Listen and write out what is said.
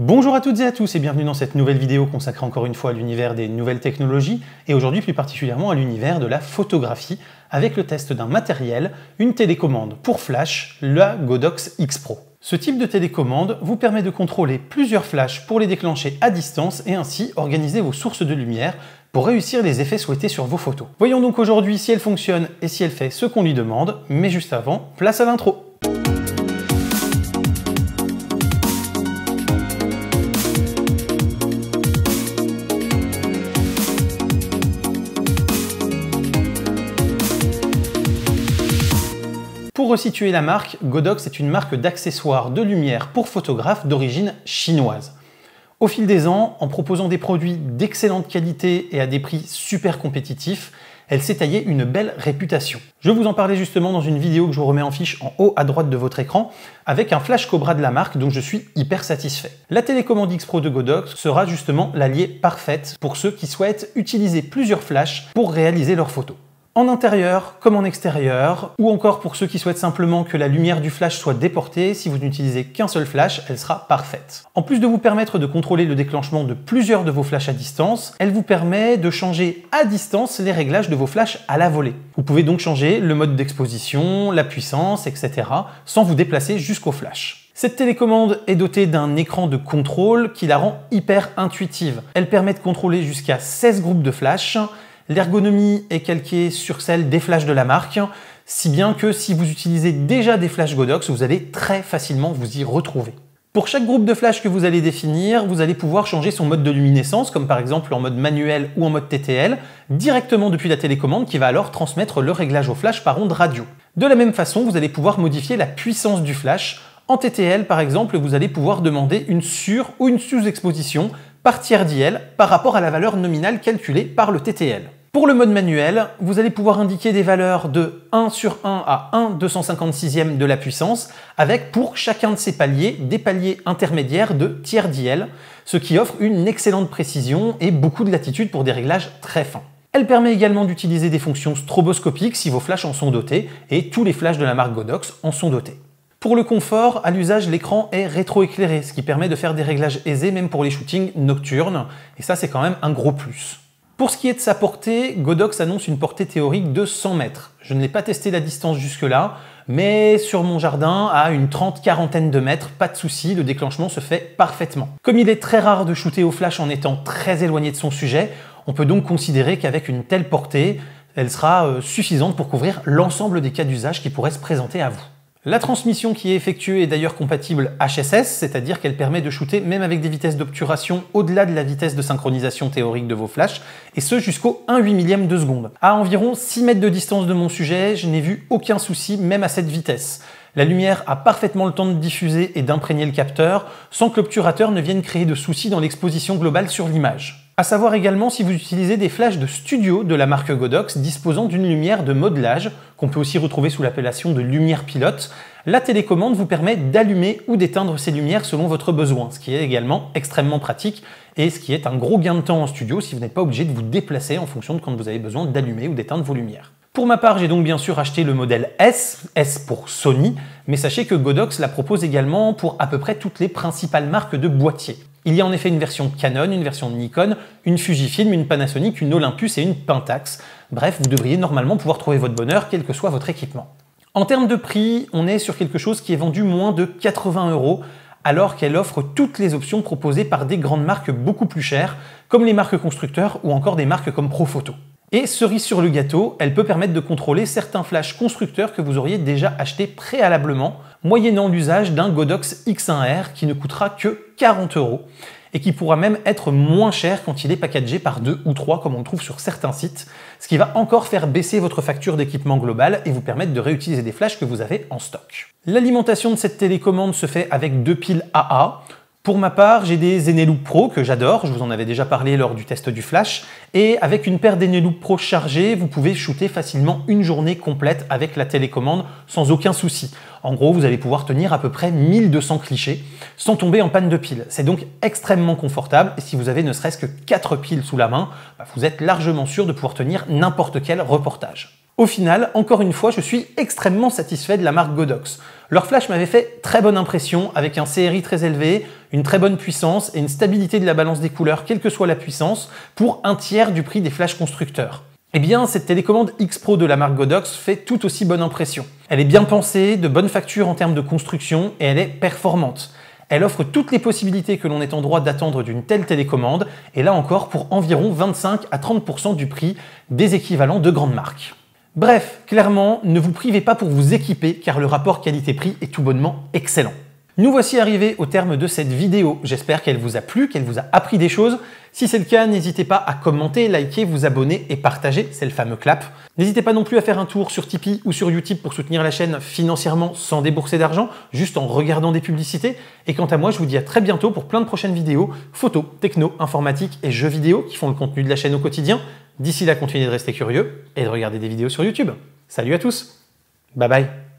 Bonjour à toutes et à tous et bienvenue dans cette nouvelle vidéo consacrée encore une fois à l'univers des nouvelles technologies et aujourd'hui plus particulièrement à l'univers de la photographie avec le test d'un matériel, une télécommande pour flash, la Godox X Pro. Ce type de télécommande vous permet de contrôler plusieurs flashs pour les déclencher à distance et ainsi organiser vos sources de lumière pour réussir les effets souhaités sur vos photos. Voyons donc aujourd'hui si elle fonctionne et si elle fait ce qu'on lui demande, mais juste avant, place à l'intro. resituer la marque, Godox est une marque d'accessoires de lumière pour photographes d'origine chinoise. Au fil des ans, en proposant des produits d'excellente qualité et à des prix super compétitifs, elle s'est taillée une belle réputation. Je vous en parlais justement dans une vidéo que je vous remets en fiche en haut à droite de votre écran, avec un flash Cobra de la marque dont je suis hyper satisfait. La télécommande X Pro de Godox sera justement l'allié parfaite pour ceux qui souhaitent utiliser plusieurs flashs pour réaliser leurs photos en intérieur comme en extérieur, ou encore pour ceux qui souhaitent simplement que la lumière du flash soit déportée, si vous n'utilisez qu'un seul flash, elle sera parfaite. En plus de vous permettre de contrôler le déclenchement de plusieurs de vos flashs à distance, elle vous permet de changer à distance les réglages de vos flashs à la volée. Vous pouvez donc changer le mode d'exposition, la puissance, etc., sans vous déplacer jusqu'au flash. Cette télécommande est dotée d'un écran de contrôle qui la rend hyper intuitive. Elle permet de contrôler jusqu'à 16 groupes de flashs, L'ergonomie est calquée sur celle des flashs de la marque, si bien que si vous utilisez déjà des flashs Godox, vous allez très facilement vous y retrouver. Pour chaque groupe de flash que vous allez définir, vous allez pouvoir changer son mode de luminescence, comme par exemple en mode manuel ou en mode TTL, directement depuis la télécommande qui va alors transmettre le réglage au flash par onde radio. De la même façon, vous allez pouvoir modifier la puissance du flash. En TTL, par exemple, vous allez pouvoir demander une sur- ou une sous-exposition par tiers d'IL par rapport à la valeur nominale calculée par le TTL. Pour le mode manuel, vous allez pouvoir indiquer des valeurs de 1 sur 1 à 1 256e de la puissance, avec pour chacun de ces paliers des paliers intermédiaires de tiers d'IL, ce qui offre une excellente précision et beaucoup de latitude pour des réglages très fins. Elle permet également d'utiliser des fonctions stroboscopiques si vos flashs en sont dotés, et tous les flashs de la marque Godox en sont dotés. Pour le confort, à l'usage, l'écran est rétroéclairé, ce qui permet de faire des réglages aisés même pour les shootings nocturnes, et ça c'est quand même un gros plus. Pour ce qui est de sa portée, Godox annonce une portée théorique de 100 mètres. Je ne l'ai pas testé la distance jusque-là, mais sur mon jardin, à une trente quarantaine de mètres, pas de souci, le déclenchement se fait parfaitement. Comme il est très rare de shooter au flash en étant très éloigné de son sujet, on peut donc considérer qu'avec une telle portée, elle sera euh, suffisante pour couvrir l'ensemble des cas d'usage qui pourraient se présenter à vous. La transmission qui est effectuée est d'ailleurs compatible HSS, c'est-à-dire qu'elle permet de shooter même avec des vitesses d'obturation au-delà de la vitesse de synchronisation théorique de vos flashs, et ce jusqu'au 1 8 millième de seconde. À environ 6 mètres de distance de mon sujet, je n'ai vu aucun souci même à cette vitesse. La lumière a parfaitement le temps de diffuser et d'imprégner le capteur, sans que l'obturateur ne vienne créer de soucis dans l'exposition globale sur l'image. À savoir également si vous utilisez des flashs de studio de la marque Godox disposant d'une lumière de modelage, qu'on peut aussi retrouver sous l'appellation de lumière pilote, la télécommande vous permet d'allumer ou d'éteindre ces lumières selon votre besoin, ce qui est également extrêmement pratique et ce qui est un gros gain de temps en studio si vous n'êtes pas obligé de vous déplacer en fonction de quand vous avez besoin d'allumer ou d'éteindre vos lumières. Pour ma part, j'ai donc bien sûr acheté le modèle S, S pour Sony, mais sachez que Godox la propose également pour à peu près toutes les principales marques de boîtiers. Il y a en effet une version Canon, une version Nikon, une Fujifilm, une Panasonic, une Olympus et une Pentax. Bref, vous devriez normalement pouvoir trouver votre bonheur, quel que soit votre équipement. En termes de prix, on est sur quelque chose qui est vendu moins de 80 euros, alors qu'elle offre toutes les options proposées par des grandes marques beaucoup plus chères, comme les marques constructeurs ou encore des marques comme Profoto. Et cerise sur le gâteau, elle peut permettre de contrôler certains flashs constructeurs que vous auriez déjà achetés préalablement, moyennant l'usage d'un Godox X1R qui ne coûtera que 40 euros et qui pourra même être moins cher quand il est packagé par deux ou trois comme on le trouve sur certains sites, ce qui va encore faire baisser votre facture d'équipement global et vous permettre de réutiliser des flashs que vous avez en stock. L'alimentation de cette télécommande se fait avec deux piles AA, pour ma part, j'ai des Eneloop Pro que j'adore, je vous en avais déjà parlé lors du test du flash, et avec une paire d'Eneloop Pro chargée, vous pouvez shooter facilement une journée complète avec la télécommande sans aucun souci. En gros, vous allez pouvoir tenir à peu près 1200 clichés sans tomber en panne de pile. C'est donc extrêmement confortable et si vous avez ne serait-ce que 4 piles sous la main, bah, vous êtes largement sûr de pouvoir tenir n'importe quel reportage. Au final, encore une fois, je suis extrêmement satisfait de la marque Godox. Leur flash m'avait fait très bonne impression avec un CRI très élevé, une très bonne puissance et une stabilité de la balance des couleurs, quelle que soit la puissance, pour un tiers du prix des flash constructeurs. Eh bien, cette télécommande X-Pro de la marque Godox fait tout aussi bonne impression. Elle est bien pensée, de bonne facture en termes de construction et elle est performante. Elle offre toutes les possibilités que l'on est en droit d'attendre d'une telle télécommande, et là encore pour environ 25 à 30% du prix des équivalents de grandes marques. Bref, clairement, ne vous privez pas pour vous équiper car le rapport qualité-prix est tout bonnement excellent. Nous voici arrivés au terme de cette vidéo. J'espère qu'elle vous a plu, qu'elle vous a appris des choses. Si c'est le cas, n'hésitez pas à commenter, liker, vous abonner et partager, c'est le fameux clap. N'hésitez pas non plus à faire un tour sur Tipeee ou sur YouTube pour soutenir la chaîne financièrement sans débourser d'argent, juste en regardant des publicités. Et quant à moi, je vous dis à très bientôt pour plein de prochaines vidéos, photos, techno, informatique et jeux vidéo qui font le contenu de la chaîne au quotidien. D'ici là, continuez de rester curieux et de regarder des vidéos sur YouTube. Salut à tous. Bye bye.